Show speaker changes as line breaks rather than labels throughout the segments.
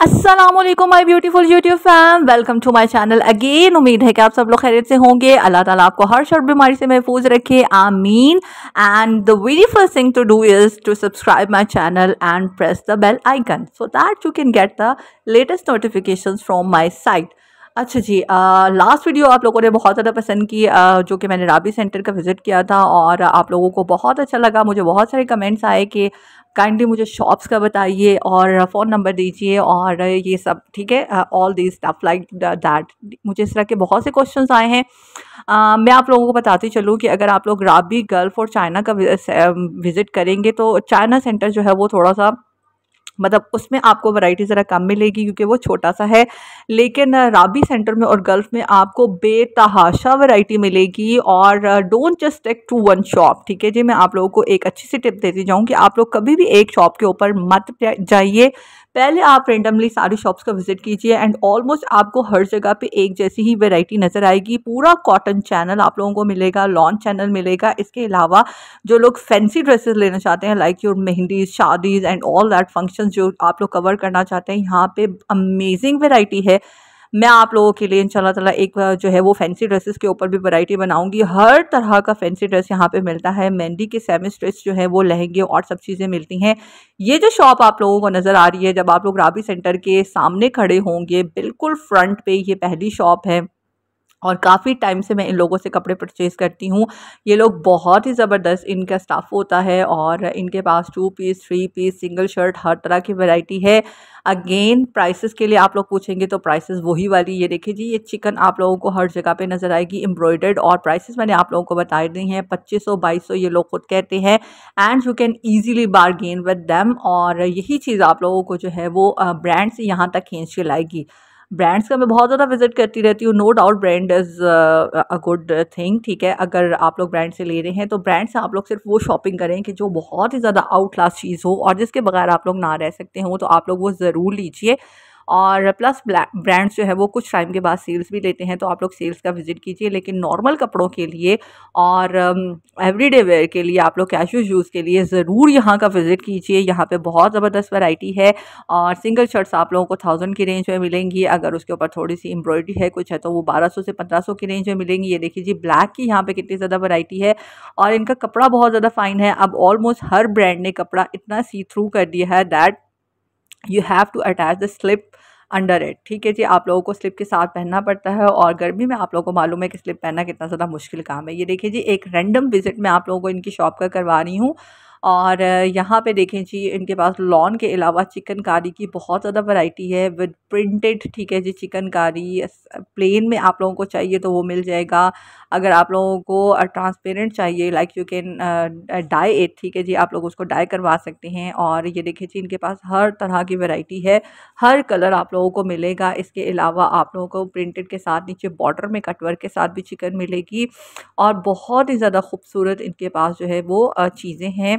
Aslam my beautiful YouTube fam welcome to my channel again उम्मीद है कि आप सब लोग खैरियत से होंगे अल्लाह ताला आपको हर शर्ट बीमारी से महफूज रखे आमीन and the very first thing to do is to subscribe my channel and press the bell icon so that you can get the latest notification from my site अच्छा जी लास्ट वीडियो आप लोगों ने बहुत ज़्यादा पसंद की आ, जो कि मैंने राबी सेंटर का विज़िट किया था और आप लोगों को बहुत अच्छा लगा मुझे बहुत सारे कमेंट्स आए कि काइंडली मुझे शॉप्स का बताइए और फ़ोन नंबर दीजिए और ये सब ठीक है all this stuff like that मुझे इस तरह के बहुत से क्वेश्चन आए हैं आ, मैं आप लोगों को बताती चलूँ कि अगर आप लोग राबी गल्फ और चाइना का विज़िट करेंगे तो चाइना सेंटर जो है वो थोड़ा सा मतलब उसमें आपको वैरायटी ज़रा कम मिलेगी क्योंकि वो छोटा सा है लेकिन राबी सेंटर में और गल्फ़ में आपको बेतहाशा वैरायटी मिलेगी और don't just take to one shop ठीक है जी मैं आप लोगों को एक अच्छी सी टिप देती जाऊँ कि आप लोग कभी भी एक शॉप के ऊपर मत जाइए पहले आप रेंडमली सारी शॉप्स का विजिट कीजिए एंड ऑलमोस्ट आपको हर जगह पे एक जैसी ही वेराइटी नज़र आएगी पूरा कॉटन चैनल आप लोगों को मिलेगा लॉन्च चैनल मिलेगा इसके अलावा जो लोग फैंसी ड्रेसेस लेना चाहते हैं like your mehndis shaadis and all that function जो आप लोग कवर करना चाहते हैं यहाँ पे अमेजिंग वेराइटी है मैं आप लोगों के लिए इन ताला एक जो है वो फैंसी ड्रेसेस के ऊपर भी वैरायटी बनाऊंगी हर तरह का फैंसी ड्रेस यहाँ पे मिलता है मेहंदी के सेमी स्ट्रेस जो है वो लहंगे और सब चीज़ें मिलती हैं ये जो शॉप आप लोगों को नज़र आ रही है जब आप लोग राबी सेंटर के सामने खड़े होंगे बिल्कुल फ्रंट पे ये पहली शॉप है और काफ़ी टाइम से मैं इन लोगों से कपड़े परचेज़ करती हूँ ये लोग बहुत ही ज़बरदस्त इनका स्टाफ होता है और इनके पास two piece three piece single shirt हर तरह की वैरायटी है अगेन प्राइसेस के लिए आप लोग पूछेंगे तो प्राइसेस वही वाली ये देखिए जी ये चिकन आप लोगों को हर जगह पे नज़र आएगी एम्ब्रॉयडर्ड और प्राइसेस मैंने आप लोगों को बता दी हैं पच्चीस सौ बाईस सौ ये लोग खुद कहते हैं and you can easily bargain with them और यही चीज़ आप लोगों को जो है वो ब्रांड से यहाँ तक खींच के लाएगी ब्रांड्स का मैं बहुत ज़्यादा विजिट करती रहती हूँ no doubt brand is a good thing ठीक है अगर आप लोग ब्रांड से ले रहे हैं तो ब्रांड से आप लोग सिर्फ वो शॉपिंग करें कि जो बहुत ही ज़्यादा आउट क्लास चीज़ हो और जिसके बगैर आप लोग ना रह सकते हो तो आप लोग वो ज़रूर लीजिए और प्लस ब्रांड्स जो है वो कुछ टाइम के बाद सेल्स भी लेते हैं तो आप लोग सेल्स का विज़िट कीजिए लेकिन नॉर्मल कपड़ों के लिए और एवरीडे um, वेयर के लिए आप लोग कैशू यूज़ के लिए ज़रूर यहाँ का विज़िट कीजिए यहाँ पे बहुत ज़बरदस्त वैरायटी है और सिंगल शर्ट्स आप लोगों को थाउजेंड की रेंज में मिलेंगी अगर उसके ऊपर थोड़ी सी एम्ब्रॉयडरी है कुछ है तो वो बारह सौ से पंद्रह सौ की रेंज में मिलेंगी ये देखिए जी ब्लैक की यहाँ पर कितनी ज़्यादा वरायटी है और इनका कपड़ा बहुत ज़्यादा फाइन है अब ऑलमोस्ट हर ब्रांड ने कपड़ा इतना सी थ्रू कर दिया है that you have to attach the slip under it ठीक है जी आप लोगों को स्लिप के साथ पहनना पड़ता है और गर्मी में आप लोगों को मालूम है कि स्लिप पहनना कितना ज़्यादा मुश्किल काम है ये देखिए जी एक रैंडम विजिट मैं आप लोगों को इनकी शॉप का करवा रही हूँ और यहाँ पे देखें जी इनके पास लॉन के अलावा चिकनकारी की बहुत ज़्यादा वैरायटी है विद प्रिंटेड ठीक है जी चिकनकारी प्लेन में आप लोगों को चाहिए तो वो मिल जाएगा अगर आप लोगों को ट्रांसपेरेंट चाहिए like you can dye it ठीक है जी आप लोग उसको डाई करवा सकते हैं और ये देखें जी इनके पास हर तरह की वैरायटी है हर कलर आप लोगों को मिलेगा इसके अलावा आप लोगों को प्रिंटेड के साथ नीचे बॉर्डर में कटवर्क के साथ भी चिकन मिलेगी और बहुत ही ज़्यादा खूबसूरत इनके पास जो है वो चीज़ें हैं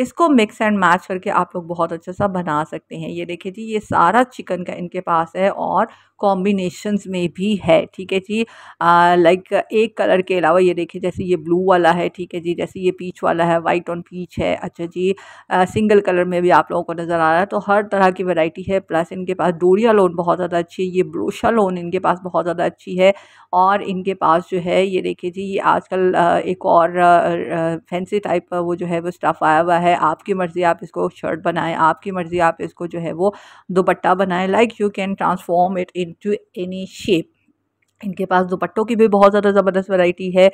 इसको मिक्स एंड मैच करके आप लोग बहुत अच्छा सा बना सकते हैं ये देखिए जी ये सारा चिकन का इनके पास है और कॉम्बिनेशंस में भी है ठीक है जी लाइक एक कलर के अलावा ये देखिए जैसे ये ब्लू वाला है ठीक है जी जैसे ये पीच वाला है वाइट ऑन पीच है अच्छा जी आ, सिंगल कलर में भी आप लोगों को नज़र आ रहा है तो हर तरह की वैरायटी है प्लस इनके पास डोरिया लोन बहुत ज़्यादा अच्छी है ये ब्रोशा लोन इनके पास बहुत ज़्यादा अच्छी है और इनके पास जो है ये देखिए जी ये आजकल एक और फैंसी टाइप वो जो है वो स्टफ़ आया हुआ है है आपकी मर्ज़ी आप इसको शर्ट बनाएं आपकी मर्ज़ी आप इसको जो है वो दुपट्टा बनाएं like you can transform it into any shape इनके पास दुपट्टों की भी बहुत ज़्यादा ज़बरदस्त वैरायटी है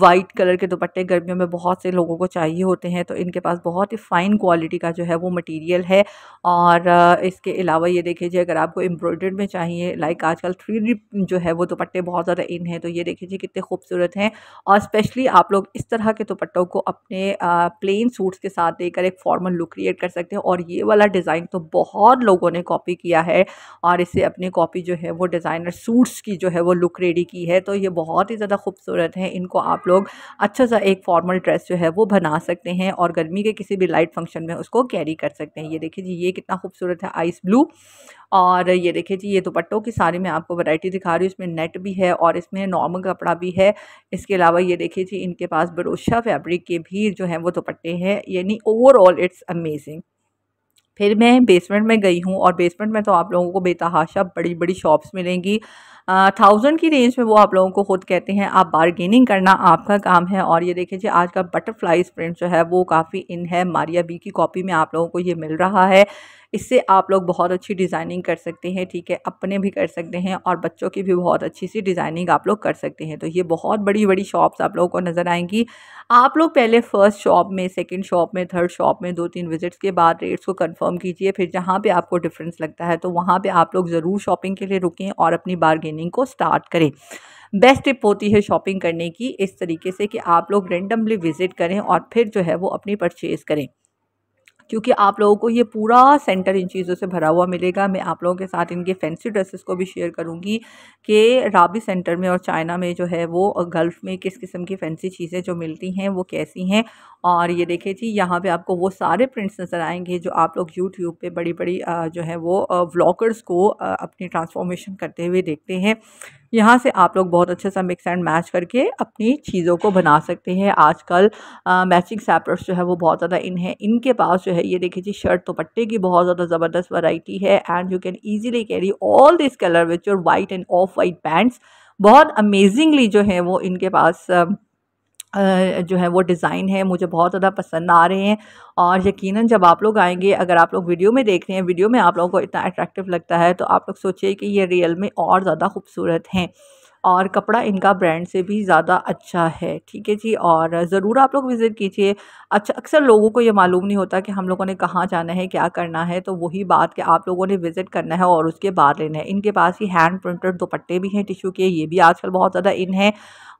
वाइट कलर के दुपट्टे गर्मियों में बहुत से लोगों को चाहिए होते हैं तो इनके पास बहुत ही फ़ाइन क्वालिटी का जो है वो मटेरियल है और इसके अलावा ये देखिए जी अगर आपको एम्ब्रॉयडर्ड में चाहिए लाइक आजकल थ्री जो है वो दुपट्टे बहुत ज़्यादा इन हैं तो ये देखिए जी कितने खूबसूरत हैं और स्पेशली आप लोग इस तरह के दुपट्टों को अपने प्लेन सूट्स के साथ देकर एक फॉर्मल लुक क्रिएट कर सकते हैं और ये वाला डिज़ाइन तो बहुत लोगों ने कॉपी किया है और इसे अपनी कॉपी जो है वो डिज़ाइनर सूट्स की जो है वो लुक लुक रेडी की है तो ये बहुत ही ज़्यादा खूबसूरत है इनको आप लोग अच्छा सा एक फॉर्मल ड्रेस जो है वो बना सकते हैं और गर्मी के किसी भी लाइट फंक्शन में उसको कैरी कर सकते हैं ये देखिए जी ये कितना खूबसूरत है आइस ब्लू और ये देखिए जी ये दुपट्टों की साड़ी मैं आपको वैरायटी दिखा रही हूँ इसमें नेट भी है और इसमें नॉर्मल कपड़ा भी है इसके अलावा ये देखिए जी इनके पास बरोशा फैब्रिक के भी जो है वो दुपट्टे हैं यानी ओवरऑल इट्स अमेजिंग फिर मैं बेसमेंट में गई हूँ और बेसमेंट में तो आप लोगों को बेतहाशा बड़ी बड़ी शॉप्स मिलेंगी थाउजेंड की रेंज में वो आप लोगों को खुद कहते हैं आप बारगेनिंग करना आपका काम है और ये देखिए जी आज का बटरफ्लाई प्रिंट जो है वो काफ़ी इन है मारिया बी की कॉपी में आप लोगों को ये मिल रहा है इससे आप लोग बहुत अच्छी डिज़ाइनिंग कर सकते हैं ठीक है अपने भी कर सकते हैं और बच्चों की भी बहुत अच्छी सी डिज़ाइनिंग आप लोग कर सकते हैं तो ये बहुत बड़ी बड़ी शॉप्स आप लोगों को नज़र आएंगी आप लोग पहले फ़र्स्ट शॉप में सेकेंड शॉप में थर्ड शॉप में दो तीन विजिट्स के बाद रेट्स को कन्फर्म कीजिए फिर जहाँ पर आपको डिफरेंस लगता है तो वहाँ पर आप लोग ज़रूर शॉपिंग के लिए रुकें और अपनी बारगेनिंग को स्टार्ट करें बेस्ट टिप होती है शॉपिंग करने की इस तरीके से कि आप लोग रेंडमली विज़िट करें और फिर जो है वो अपनी परचेज़ करें क्योंकि आप लोगों को ये पूरा सेंटर इन चीज़ों से भरा हुआ मिलेगा मैं आप लोगों के साथ इनके फैंसी ड्रेसेस को भी शेयर करूँगी कि राबी सेंटर में और चाइना में जो है वो गल्फ़ में किस किस्म की फैंसी चीज़ें जो मिलती हैं वो कैसी हैं और ये देखिए जी यहाँ पर आपको वो सारे प्रिंट्स नज़र आएंगे जो आप लोग यूट्यूब पर बड़ी बड़ी जो है वो व्लॉगर्स को अपनी ट्रांसफॉर्मेशन करते हुए देखते हैं यहाँ से आप लोग बहुत अच्छे सा मिक्स एंड मैच करके अपनी चीज़ों को बना सकते हैं आजकल मैचिंग सैपर्स जो है वो बहुत ज़्यादा इन है इनके पास जो है ये देखिए जी शर्ट दुपट्टे की बहुत ज़्यादा ज़बरदस्त वैरायटी है and you can easily carry all this colour which your white and off white pants बहुत अमेजिंगली जो है वो इनके पास uh, जो है वो डिज़ाइन है मुझे बहुत ज़्यादा पसंद आ रहे हैं और यकीनन जब आप लोग आएंगे अगर आप लोग वीडियो में देख रहे हैं वीडियो में आप लोगों को इतना अट्रैक्टिव लगता है तो आप लोग सोचिए कि ये रियल में और ज़्यादा खूबसूरत हैं और कपड़ा इनका ब्रांड से भी ज़्यादा अच्छा है ठीक है जी और ज़रूर आप लोग विज़िट कीजिए अच्छा अक्सर लोगों को ये मालूम नहीं होता कि हम लोगों ने कहाँ जाना है क्या करना है तो वही बात कि आप लोगों ने विज़िट करना है और उसके बाद लेना है इनके पास ही हैंड प्रिंटेड दुपट्टे भी हैं टिशू के ये भी आजकल बहुत ज़्यादा इन हैं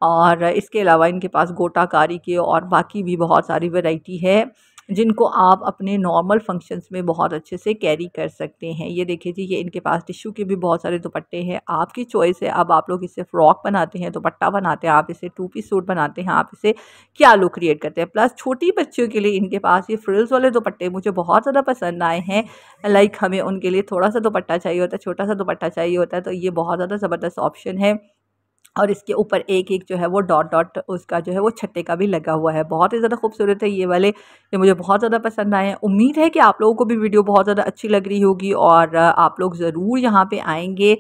और इसके अलावा इनके पास गोटाकारी के और बाकी भी बहुत सारी वेराइटी है जिनको आप अपने नॉर्मल फंक्शंस में बहुत अच्छे से कैरी कर सकते हैं ये देखिए जी ये इनके पास टिश्यू के भी बहुत सारे दुपट्टे हैं आपकी चॉइस है अब आप लोग इसे फ्रॉक बनाते हैं दुपट्टा बनाते हैं आप इसे टू पीस सूट बनाते हैं आप इसे क्या लुक क्रिएट करते हैं प्लस छोटी बच्चियों के लिए इनके पास ये फ्रिल्स वाले दुपट्टे मुझे बहुत ज़्यादा पसंद आए हैं लाइक हमें उनके लिए थोड़ा सा दुपट्टा चाहिए होता है छोटा सा दुपट्टा चाहिए होता है तो ये बहुत ज़्यादा ज़बरदस्त ऑप्शन है और इसके ऊपर एक एक जो है वो डॉट डॉट उसका जो है वो छट्टे का भी लगा हुआ है बहुत ही ज़्यादा खूबसूरत है ये वाले ये मुझे बहुत ज़्यादा पसंद आए हैं उम्मीद है कि आप लोगों को भी वीडियो बहुत ज़्यादा अच्छी लग रही होगी और आप लोग ज़रूर यहाँ पे आएंगे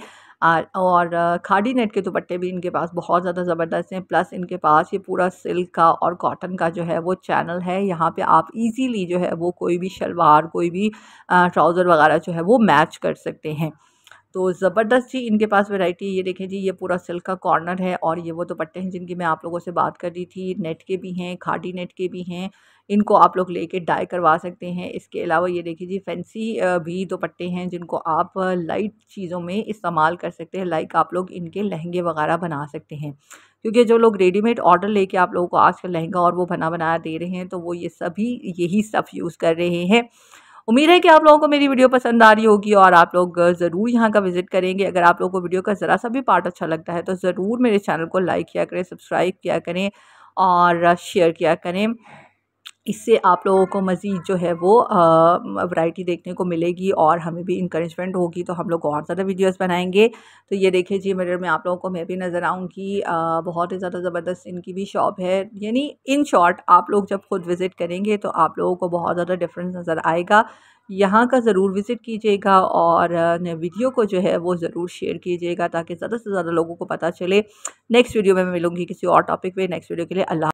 और खाड़ी नेट के दुपट्टे भी इनके पास बहुत ज़्यादा ज़बरदस्त हैं प्लस इनके पास ये पूरा सिल्क का और कॉटन का जो है वो चैनल है यहाँ पे आप इजीली जो है वो कोई भी शलवार कोई भी ट्राउज़र वगैरह जो है वो मैच कर सकते हैं तो ज़बरदस्त जी इनके पास वैरायटी ये देखें जी ये पूरा सिल्क का कॉर्नर है और ये वो दुपट्टे हैं जिनकी मैं आप लोगों से बात कर रही थी नेट के भी हैं खाटी नेट के भी हैं इनको आप लोग लेके डाई करवा सकते हैं इसके अलावा ये देखिए जी फैंसी भी दुपट्टे हैं जिनको आप लाइट चीज़ों में इस्तेमाल कर सकते हैं लाइक आप लोग इनके लहंगे वगैरह बना सकते हैं क्योंकि जो लोग रेडीमेड ऑर्डर लेके आप लोगों को आजकल लहंगा और वो बना बनाया दे रहे हैं तो वो ये सभी यही सब यूज़ कर रहे हैं उम्मीद है कि आप लोगों को मेरी वीडियो पसंद आ रही होगी और आप लोग ज़रूर यहाँ का विजिट करेंगे अगर आप लोगों को वीडियो का ज़रा सा भी पार्ट अच्छा लगता है तो ज़रूर मेरे चैनल को लाइक किया करें सब्सक्राइब किया करें और शेयर किया करें इससे आप लोगों को मज़ीद जो है वो वैरायटी देखने को मिलेगी और हमें भी इंकरेजमेंट होगी तो हम लोग और ज़्यादा वीडियोस बनाएंगे तो ये देखिए जी मिरर में आप लोगों को मैं भी नज़र आऊँगी बहुत ही ज़्यादा ज़बरदस्त इनकी भी शॉप है यानी इन शॉर्ट आप लोग जब खुद विज़िट करेंगे तो आप लोगों को बहुत ज़्यादा डिफरेंस नज़र आएगा यहाँ का ज़रूर विज़िट कीजिएगा और वीडियो को जो है वो ज़रूर शेयर कीजिएगा ताकि ज़्यादा से ज़्यादा लोगों को पता चले नेक्स्ट वीडियो में मैं मिलूँगी किसी और टॉपिक पे नेक्स्ट वीडियो के लिए अल्लाह